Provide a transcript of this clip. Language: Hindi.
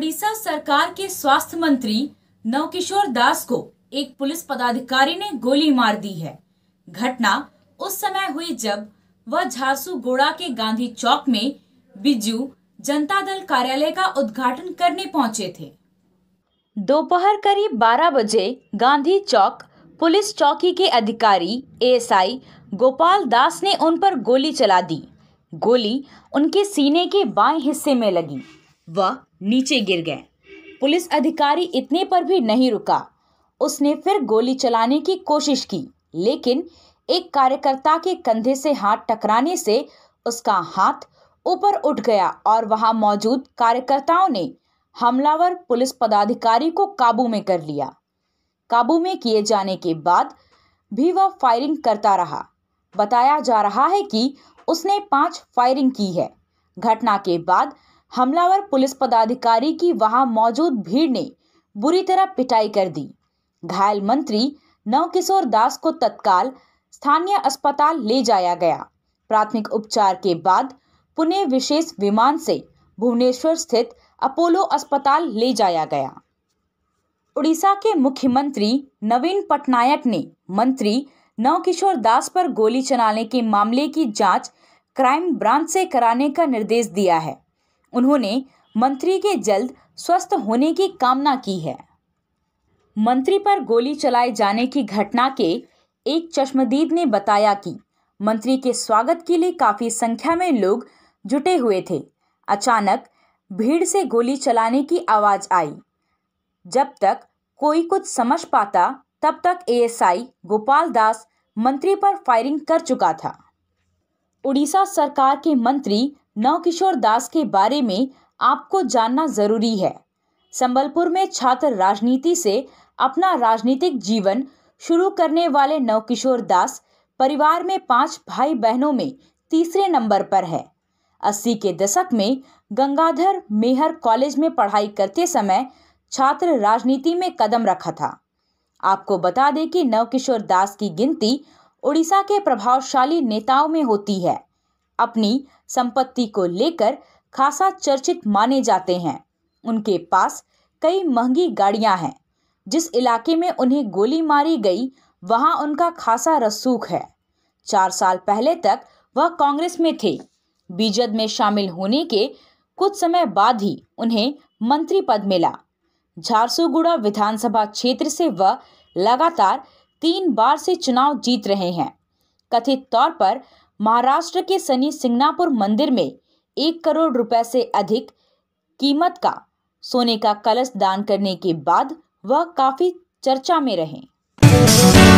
उड़ीसा सरकार के स्वास्थ्य मंत्री नवकिशोर दास को एक पुलिस पदाधिकारी ने गोली मार दी है घटना उस समय हुई जब वह झारसू गोड़ा के गांधी चौक में बिजू जनता दल कार्यालय का उद्घाटन करने पहुंचे थे दोपहर करीब 12 बजे गांधी चौक पुलिस चौकी के अधिकारी एएसआई गोपाल दास ने उन पर गोली चला दी गोली उनके सीने के बाएं हिस्से में लगी वह नीचे गिर गए पुलिस अधिकारी इतने पर भी नहीं रुका उसने फिर गोली चलाने की कोशिश की लेकिन एक कार्यकर्ता के कंधे से हाथ टकराने से उसका हाथ ऊपर उठ गया और वहां मौजूद कार्यकर्ताओं ने हमलावर पुलिस पदाधिकारी को काबू में कर लिया काबू में किए जाने के बाद भी वह फायरिंग करता रहा बताया जा रहा है कि उसने पांच फायरिंग की है घटना के बाद हमलावर पुलिस पदाधिकारी की वहां मौजूद भीड़ ने बुरी तरह पिटाई कर दी घायल मंत्री नवकिशोर दास को तत्काल स्थानीय अस्पताल ले जाया गया प्राथमिक उपचार के बाद पुणे विशेष विमान से भुवनेश्वर स्थित अपोलो अस्पताल ले जाया गया उड़ीसा के मुख्यमंत्री नवीन पटनायक ने मंत्री नवकिशोर दास पर गोली चलाने के मामले की जांच क्राइम ब्रांच से कराने का निर्देश दिया है उन्होंने मंत्री के जल्द स्वस्थ होने की कामना की है मंत्री पर गोली चलाए जाने की घटना के एक चश्मदीद ने बताया कि मंत्री के स्वागत के लिए काफ़ी संख्या में लोग जुटे हुए थे अचानक भीड़ से गोली चलाने की आवाज़ आई जब तक कोई कुछ समझ पाता तब तक एएसआई गोपाल दास मंत्री पर फायरिंग कर चुका था उड़ीसा सरकार के मंत्री नवकिशोर दास के बारे में आपको जानना जरूरी है संबलपुर में छात्र राजनीति से अपना राजनीतिक जीवन शुरू करने वाले नवकिशोर दास परिवार में पांच भाई बहनों में तीसरे नंबर पर है अस्सी के दशक में गंगाधर मेहर कॉलेज में पढ़ाई करते समय छात्र राजनीति में कदम रखा था आपको बता दें कि नवकिशोर दास की गिनती उड़ीसा के प्रभावशाली नेताओं में होती है अपनी संपत्ति को लेकर खासा चर्चित माने जाते हैं उनके पास कई महंगी गाड़ियां हैं जिस इलाके में उन्हें गोली मारी गई वहां उनका खासा रसूख है चार साल पहले तक वह कांग्रेस में थे बीजद में शामिल होने के कुछ समय बाद ही उन्हें मंत्री पद मिला झारसुगुड़ा विधानसभा क्षेत्र से वह लगातार तीन बार से चुनाव जीत रहे हैं कथित तौर पर महाराष्ट्र के सनी सिंगनापुर मंदिर में एक करोड़ रुपए से अधिक कीमत का सोने का कलश दान करने के बाद वह काफी चर्चा में रहे